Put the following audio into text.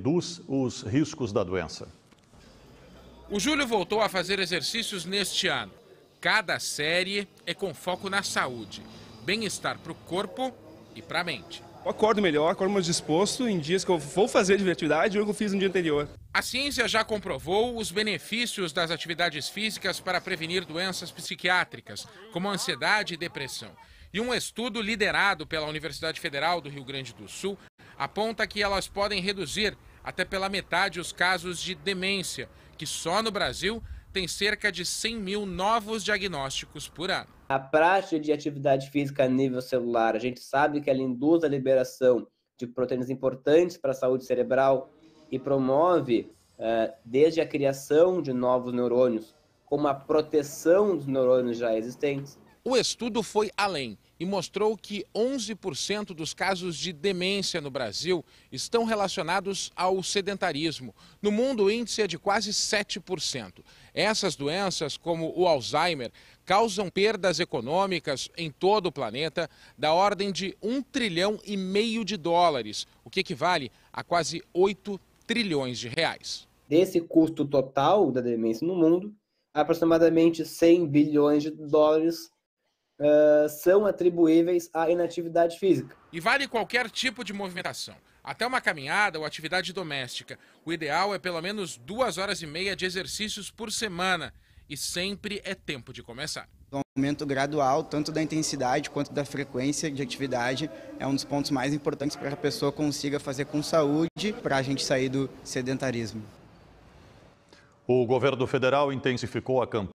reduz os riscos da doença. O Júlio voltou a fazer exercícios neste ano. Cada série é com foco na saúde, bem-estar para o corpo e para a mente. Eu acordo melhor, acordo mais disposto em dias que eu vou fazer de atividade ou que eu fiz no dia anterior. A ciência já comprovou os benefícios das atividades físicas para prevenir doenças psiquiátricas, como ansiedade e depressão. E um estudo liderado pela Universidade Federal do Rio Grande do Sul aponta que elas podem reduzir até pela metade os casos de demência, que só no Brasil tem cerca de 100 mil novos diagnósticos por ano. A prática de atividade física a nível celular, a gente sabe que ela induz a liberação de proteínas importantes para a saúde cerebral e promove, eh, desde a criação de novos neurônios, como a proteção dos neurônios já existentes, o estudo foi além e mostrou que 11% dos casos de demência no Brasil estão relacionados ao sedentarismo. No mundo, o índice é de quase 7%. Essas doenças, como o Alzheimer, causam perdas econômicas em todo o planeta da ordem de 1 trilhão e meio de dólares, o que equivale a quase 8 trilhões de reais. Desse custo total da demência no mundo, aproximadamente 100 bilhões de dólares uh, são atribuíveis à inatividade física. E vale qualquer tipo de movimentação. Até uma caminhada ou atividade doméstica. O ideal é pelo menos duas horas e meia de exercícios por semana. E sempre é tempo de começar. Um aumento gradual, tanto da intensidade quanto da frequência de atividade, é um dos pontos mais importantes para que a pessoa consiga fazer com saúde, para a gente sair do sedentarismo. O governo federal intensificou a campanha.